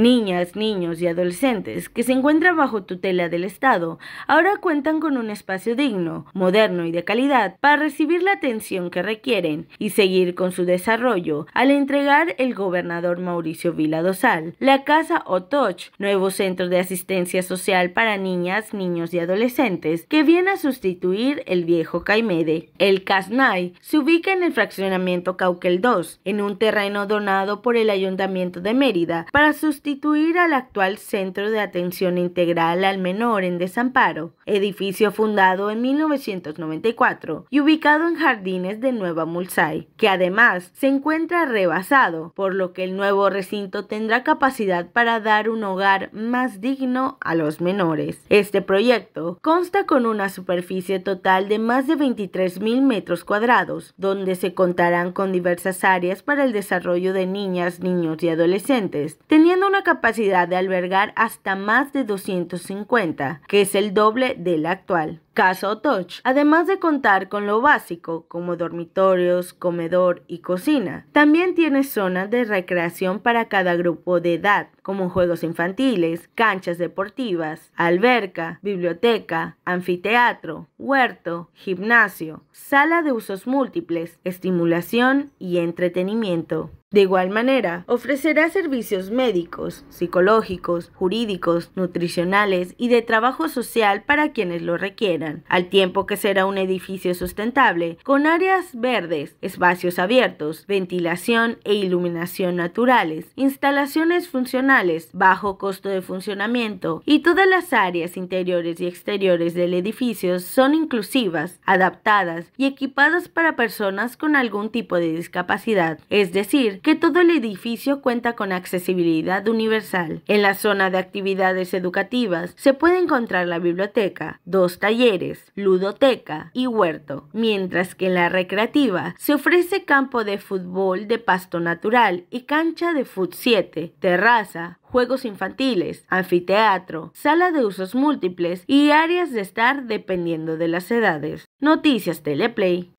Niñas, niños y adolescentes que se encuentran bajo tutela del Estado ahora cuentan con un espacio digno, moderno y de calidad para recibir la atención que requieren y seguir con su desarrollo al entregar el gobernador Mauricio Vila Dosal la Casa Otoch, nuevo centro de asistencia social para niñas, niños y adolescentes que viene a sustituir el viejo Caimede. El CASNAI se ubica en el fraccionamiento Cauquel 2, en un terreno donado por el Ayuntamiento de Mérida para sustituir al actual Centro de Atención Integral al Menor en Desamparo, edificio fundado en 1994 y ubicado en Jardines de Nueva Mulsay, que además se encuentra rebasado, por lo que el nuevo recinto tendrá capacidad para dar un hogar más digno a los menores. Este proyecto consta con una superficie total de más de 23.000 metros cuadrados, donde se contarán con diversas áreas para el desarrollo de niñas, niños y adolescentes, teniendo una capacidad de albergar hasta más de 250, que es el doble de la actual. Casa touch, además de contar con lo básico como dormitorios, comedor y cocina. También tiene zonas de recreación para cada grupo de edad, como juegos infantiles, canchas deportivas, alberca, biblioteca, anfiteatro, huerto, gimnasio, sala de usos múltiples, estimulación y entretenimiento. De igual manera, ofrecerá servicios médicos, psicológicos, jurídicos, nutricionales y de trabajo social para quienes lo requieren al tiempo que será un edificio sustentable, con áreas verdes, espacios abiertos, ventilación e iluminación naturales, instalaciones funcionales, bajo costo de funcionamiento y todas las áreas interiores y exteriores del edificio son inclusivas, adaptadas y equipadas para personas con algún tipo de discapacidad, es decir, que todo el edificio cuenta con accesibilidad universal. En la zona de actividades educativas se puede encontrar la biblioteca, dos talleres, ludoteca y huerto, mientras que en la recreativa se ofrece campo de fútbol de pasto natural y cancha de fut 7, terraza, juegos infantiles, anfiteatro, sala de usos múltiples y áreas de estar dependiendo de las edades. Noticias Teleplay.